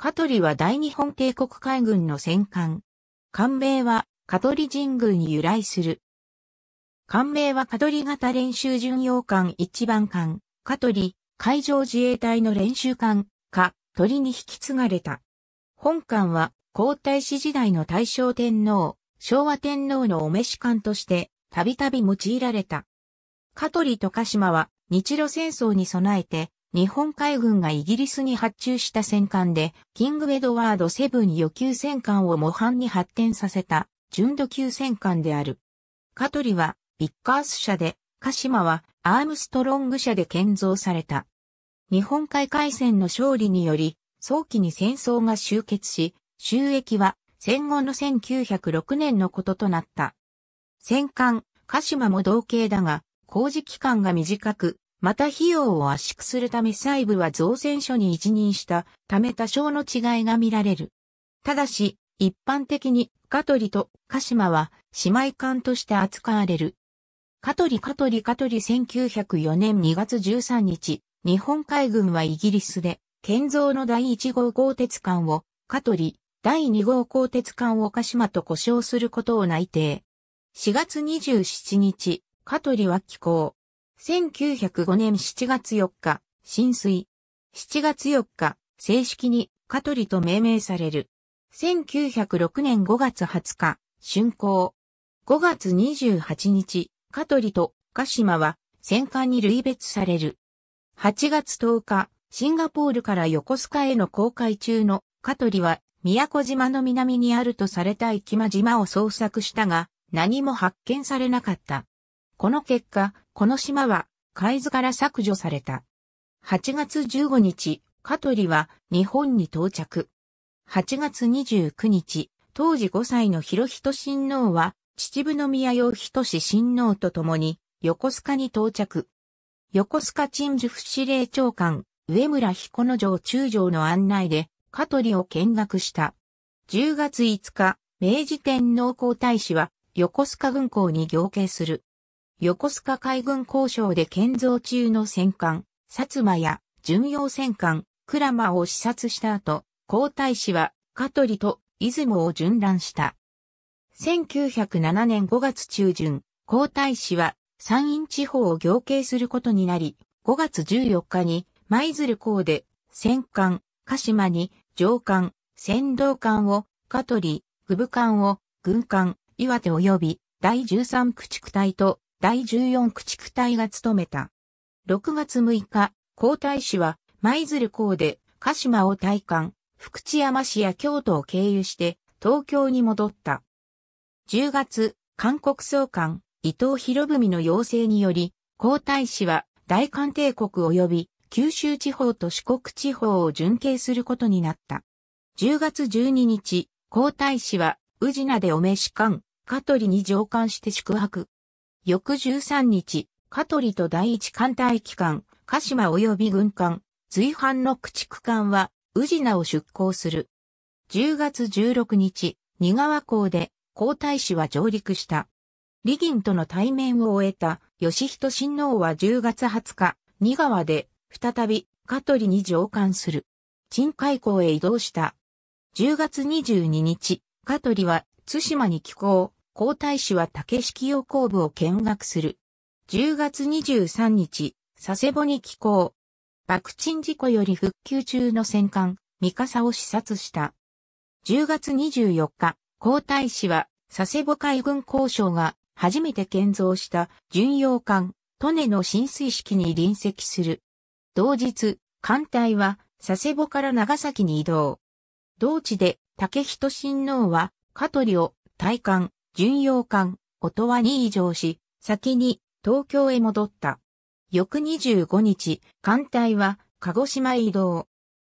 香取は大日本帝国海軍の戦艦。艦名は香取神宮に由来する。艦名は香取型練習巡洋艦一番艦、香取、海上自衛隊の練習艦、香取に引き継がれた。本艦は皇太子時代の大正天皇、昭和天皇のお召し艦としてたびたび用いられた。香取と鹿島は日露戦争に備えて日本海軍がイギリスに発注した戦艦で、キングエドワード7余級戦艦を模範に発展させた、純度級戦艦である。カトリは、ビッカース社で、鹿島は、アームストロング社で建造された。日本海海戦の勝利により、早期に戦争が終結し、収益は戦後の1906年のこととなった。戦艦、鹿島も同型だが、工事期間が短く、また費用を圧縮するため細部は造船所に一任したため多少の違いが見られる。ただし、一般的にカトリとカシマは姉妹艦として扱われる。カトリカトリカトリ1904年2月13日、日本海軍はイギリスで、建造の第1号鋼鉄艦をカトリ、第2号鋼鉄艦をカシマと呼称することを内定。4月27日、カトリは寄港。1905年7月4日、浸水。7月4日、正式にカトリと命名される。1906年5月20日、竣工。5月28日、カトリと鹿島は戦艦に類別される。8月10日、シンガポールから横須賀への航海中のカトリは宮古島の南にあるとされた生間島を捜索したが何も発見されなかった。この結果、この島は、海図から削除された。8月15日、香取は日本に到着。8月29日、当時5歳の広仁親王は、秩父宮洋仁親王と共に、横須賀に到着。横須賀鎮守府司令長官、上村彦之城中将の案内で、香取を見学した。10月5日、明治天皇皇太子は、横須賀軍港に行刑する。横須賀海軍交渉で建造中の戦艦、薩摩や巡洋戦艦、ラマを視察した後、皇太子は、香取と出雲を巡覧した。1907年5月中旬、皇太子は山陰地方を行計することになり、5月14日に舞鶴港で戦艦、鹿島に上艦、船道艦を、香取、久部艦を、軍艦、岩手及び第13駆逐隊と第14駆逐隊が務めた。6月6日、皇太子は舞鶴港で鹿島を退官、福知山市や京都を経由して東京に戻った。10月、韓国総監伊藤博文の要請により、皇太子は大韓帝国及び九州地方と四国地方を巡警することになった。10月12日、皇太子は宇品でお召し官、香取に上官して宿泊。翌13日、香取と第一艦隊機関、鹿島及び軍艦、随伴の駆逐艦は、宇品を出港する。10月16日、仁川港で、皇太子は上陸した。李銀との対面を終えた、義人親王は10月20日、仁川で、再び、香取に上艦する。鎮海港へ移動した。10月22日、香取は、対馬に寄港。皇太子は竹式用工部を見学する。10月23日、佐世保に寄港。爆沈事故より復旧中の戦艦、三笠を視察した。10月24日、皇太子は佐世保海軍交渉が初めて建造した巡洋艦、トネの浸水式に臨席する。同日、艦隊は佐世保から長崎に移動。同地で、竹人親王は、香取を、退艦、巡洋艦、音羽に異常し、先に東京へ戻った。翌25日、艦隊は鹿児島へ移動。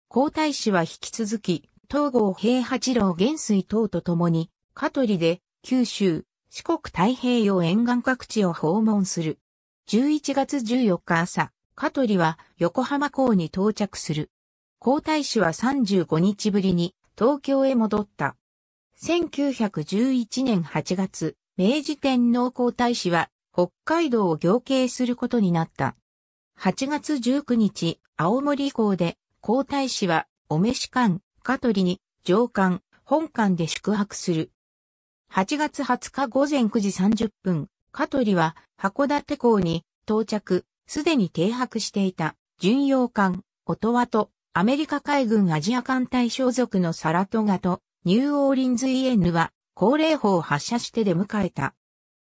皇太子は引き続き、東郷平八郎元帥等と共に、香取で九州、四国太平洋沿岸各地を訪問する。11月14日朝、香取は横浜港に到着する。皇太子は35日ぶりに東京へ戻った。1911年8月、明治天皇皇太子は北海道を行経することになった。8月19日、青森港で皇太子はお召し館、香取に上館、本館で宿泊する。8月20日午前9時30分、香取は函館港に到着、すでに停泊していた巡洋艦、音羽とアメリカ海軍アジア艦隊所属のサラトガとニューオーリンズ EN は高齢砲を発射して出迎えた。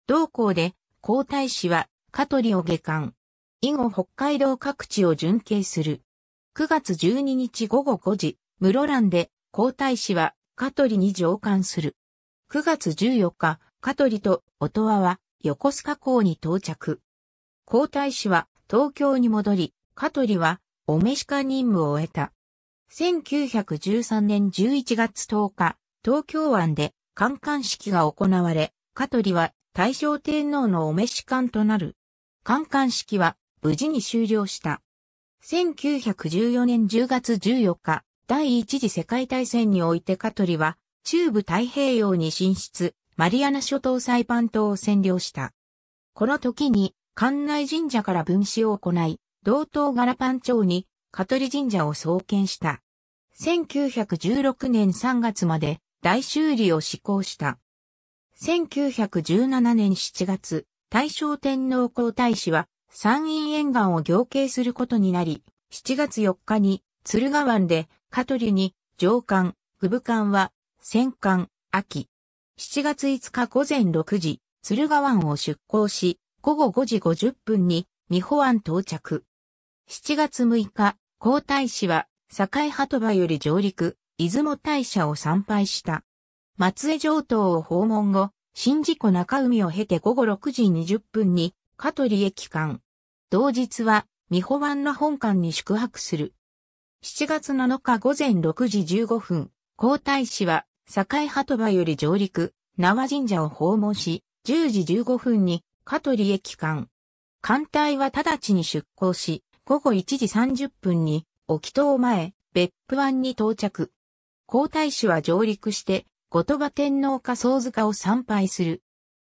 同校で皇太子はカトリを下巻。以後北海道各地を巡警する。9月12日午後5時、室蘭で皇太子はカトリに上官する。9月14日、カトリとオトワは横須賀港に到着。皇太子は東京に戻り、カトリはお召し化任務を終えた。1913年11月10日、東京湾で観艦式が行われ、カトリは大正天皇のお召し艦となる。観艦式は無事に終了した。1914年10月14日、第一次世界大戦においてカトリは中部太平洋に進出、マリアナ諸島サイパン島を占領した。この時に、館内神社から分子を行い、同等ガラパン町に香取神社を創建した。1916年3月まで大修理を施行した。1917年7月、大正天皇皇太子は山陰沿岸を行計することになり、7月4日に鶴ヶ湾で香取に上官、具部官は戦艦、秋。7月5日午前6時、鶴ヶ湾を出港し、午後5時50分に、三保湾到着。7月6日、皇太子は、堺鳩場より上陸、出雲大社を参拝した。松江城東を訪問後、新事故中海を経て午後6時20分に、香取駅間。同日は、美保湾の本館に宿泊する。7月7日午前6時15分、皇太子は、堺鳩場より上陸、縄神社を訪問し、10時15分に、香取駅間。艦隊は直ちに出港し、午後1時30分に、沖島前、別府湾に到着。皇太子は上陸して、後鳥羽天皇か総塚を参拝する。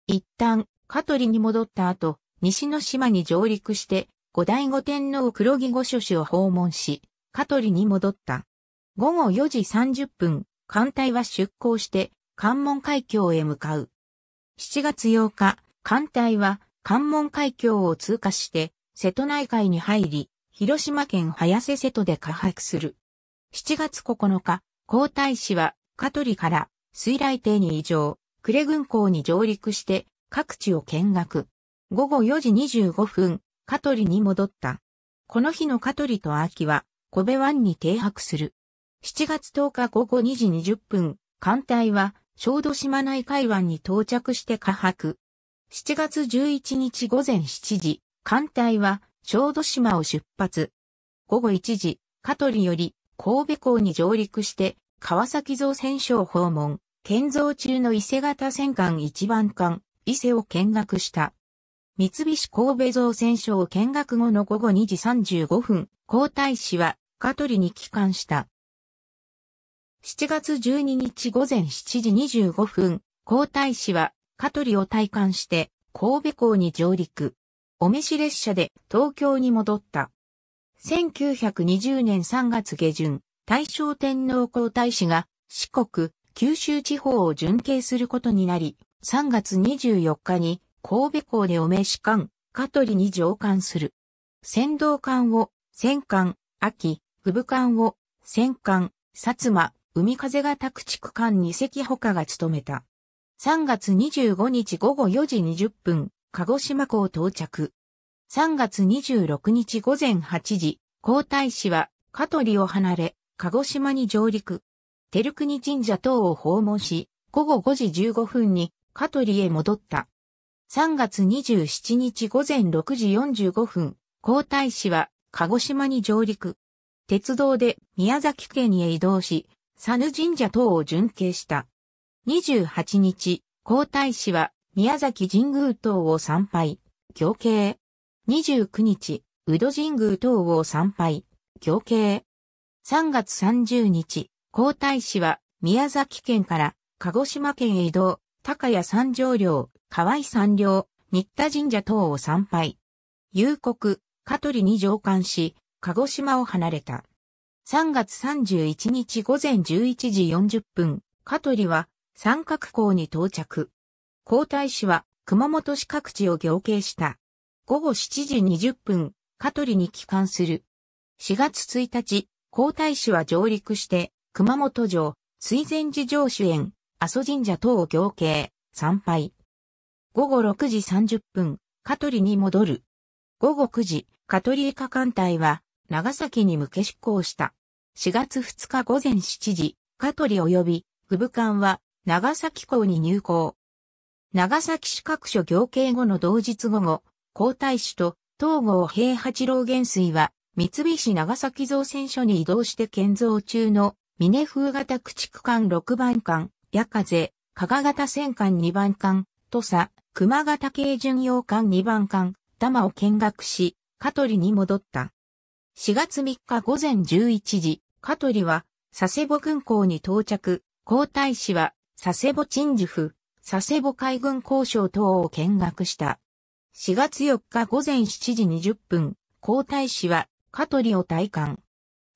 一旦、香取に戻った後、西の島に上陸して、後醍醐天皇黒木御所氏を訪問し、香取に戻った。午後4時30分、艦隊は出港して、関門海峡へ向かう。7月8日、艦隊は関門海峡を通過して、瀬戸内海に入り、広島県早瀬瀬戸で下泊する。7月9日、皇太子は、香取から水雷艇に移乗、呉軍港に上陸して、各地を見学。午後4時25分、香取に戻った。この日の香取と秋は、小部湾に停泊する。7月10日午後2時20分、艦隊は、小豆島内海湾に到着して下泊。7月11日午前7時、艦隊は小豆島を出発。午後1時、香取より神戸港に上陸して川崎造船所を訪問、建造中の伊勢型戦艦一番艦、伊勢を見学した。三菱神戸造船所を見学後の午後2時35分、皇太子は香取に帰還した。7月12日午前7時25分、皇太子は香取を退官して神戸港に上陸。お召し列車で東京に戻った。1920年3月下旬、大正天皇皇太子が四国、九州地方を巡敬することになり、3月24日に神戸港でお召し艦、香取に乗艦する。先導艦を、戦艦、秋、部部艦を、戦艦、薩摩、海風が宅地区間二隻他が務めた。3月25日午後4時20分、鹿児島港到着。3月26日午前8時、皇太子は、香取を離れ、鹿児島に上陸。照国神社等を訪問し、午後5時15分に、香取へ戻った。3月27日午前6時45分、皇太子は、鹿児島に上陸。鉄道で宮崎県へ移動し、佐野神社等を巡敬した。28日、皇太子は宮崎神宮等を参拝、行慶。29日、宇戸神宮等を参拝、行慶。3月30日、皇太子は宮崎県から鹿児島県へ移動、高谷三条領、河合三領、新田神社等を参拝。夕刻、香取に上官し、鹿児島を離れた。3月31日午前11時40分、香取は三角港に到着。皇太子は熊本市各地を行計した。午後7時20分、香取に帰還する。4月1日、皇太子は上陸して、熊本城、水前寺城主園、阿蘇神社等を行計、参拝。午後6時30分、香取に戻る。午後9時、香取以下艦隊は、長崎に向け出港した。4月2日午前7時、香取及び、グブ艦は、長崎港に入港。長崎市各所行刑後の同日午後、皇太子と東郷平八郎元帥は、三菱長崎造船所に移動して建造中の峰風型駆逐艦6番艦、夜風、加賀型戦艦2番艦、土佐、熊型軽巡洋艦2番艦、玉を見学し、香取に戻った。4月3日午前11時、香取は佐世保軍港に到着、皇太子は佐世保鎮守府、佐世保海軍交渉等を見学した。4月4日午前7時20分、皇太子は、香取を退官。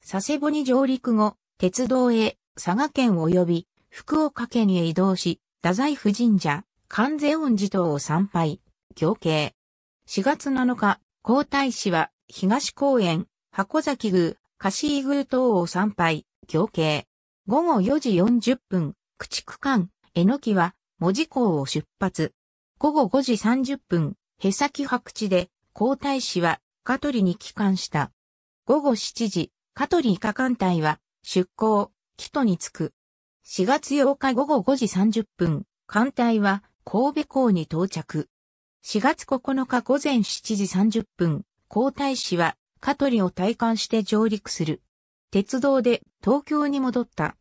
佐世保に上陸後、鉄道へ、佐賀県及び、福岡県へ移動し、太宰府神社、関税恩寺等を参拝、行慶。4月7日、皇太子は、東公園、箱崎宮、子井宮等を参拝、行慶。午後4時40分、駆逐艦、えのきは、文字港を出発。午後5時30分、へさき白地で、皇太子は、カトリに帰還した。午後7時、カトリ以下艦隊は、出港、木戸に着く。4月8日午後5時30分、艦隊は、神戸港に到着。4月9日午前7時30分、皇太子は、カトリを退艦して上陸する。鉄道で東京に戻った。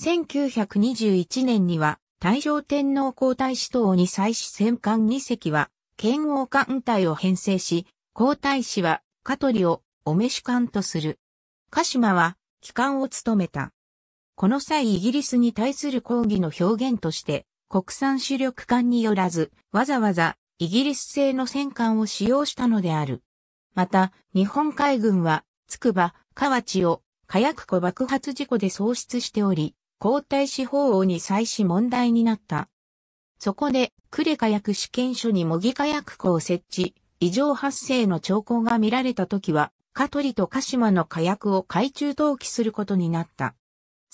1921年には大正天皇皇太子等に際し戦艦2隻は、剣王艦隊を編成し、皇太子は、カトリを、お召し艦とする。鹿島は、機関を務めた。この際イギリスに対する抗議の表現として、国産主力艦によらず、わざわざ、イギリス製の戦艦を使用したのである。また、日本海軍は、筑波、河内を、火薬庫爆発事故で喪失しており、皇太子法王に際し問題になった。そこで、クレカ薬試験所に模擬火薬庫を設置、異常発生の兆候が見られた時は、カトリとカシマの火薬を海中投棄することになった。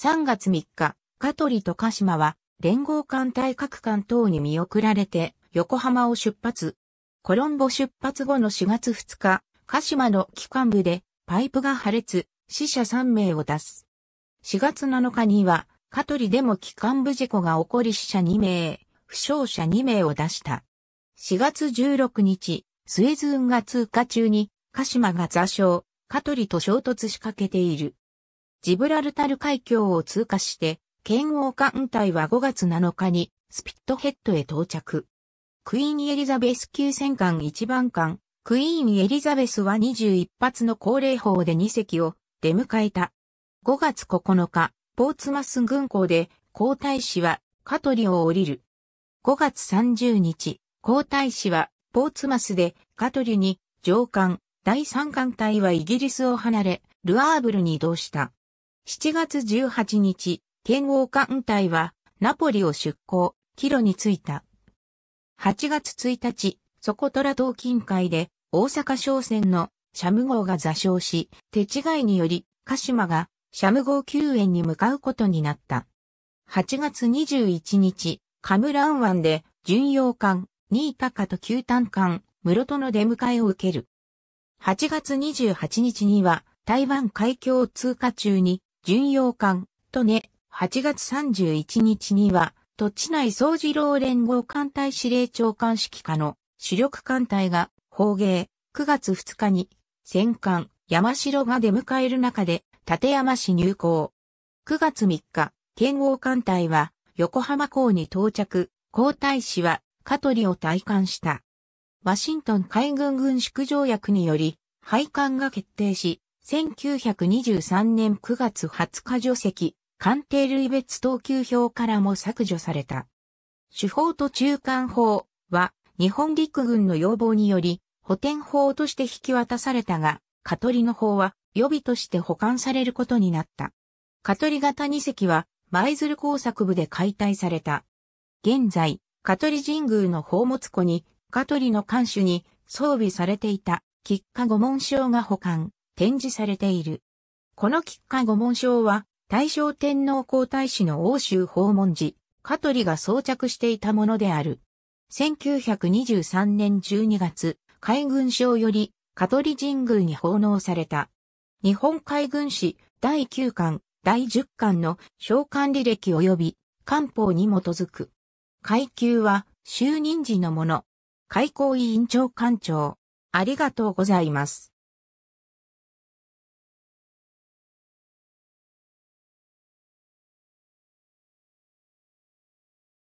3月3日、カトリとカシマは、連合艦隊各艦等に見送られて、横浜を出発。コロンボ出発後の4月2日、カシマの機関部で、パイプが破裂、死者3名を出す。4月7日には、カトリでも機関部事故が起こり死者2名、負傷者2名を出した。4月16日、スエズ運が通過中に、カシマが座礁、カトリと衝突しかけている。ジブラルタル海峡を通過して、剣王艦隊は5月7日に、スピットヘッドへ到着。クイーンエリザベス級戦艦1番艦、クイーンエリザベスは21発の高齢砲で2隻を出迎えた。5月9日、ポーツマス軍港で皇太子はカトリを降りる。5月30日、皇太子はポーツマスでカトリに上官、第三艦隊はイギリスを離れ、ルアーブルに移動した。7月18日、剣王艦隊はナポリを出港、キロに着いた。8月1日、ソコトラ島近海で大阪商船のシャム号が座礁し、手違いにより鹿島がシャム号救援に向かうことになった。8月21日、カムラン湾で巡洋艦、ニータカと旧艦艦、室戸の出迎えを受ける。8月28日には台湾海峡を通過中に巡洋艦、とね、8月31日には、土地内総次郎連合艦隊司令長官指揮下の主力艦隊が、砲迎、9月2日に、戦艦、山城が出迎える中で、立山市入港。9月3日、剣王艦隊は横浜港に到着、皇太子は香取を退官した。ワシントン海軍軍縮条約により、廃艦が決定し、1923年9月20日除籍、艦艇類別等級表からも削除された。主砲と中間砲は、日本陸軍の要望により、補填砲として引き渡されたが、カトリの方は予備として保管されることになった。カトリ型二隻は、舞鶴工作部で解体された。現在、カトリ神宮の宝物庫に、カトリの艦首に装備されていた、吉下御門章が保管、展示されている。この吉下御門章は、大正天皇皇太子の欧州訪問時、カトリが装着していたものである。1923年12月、海軍省より、カトリ神宮に奉納された。日本海軍史第9巻、第10巻の召喚履歴及び官報に基づく。階級は就任時のもの。開口委員長官長。ありがとうございます。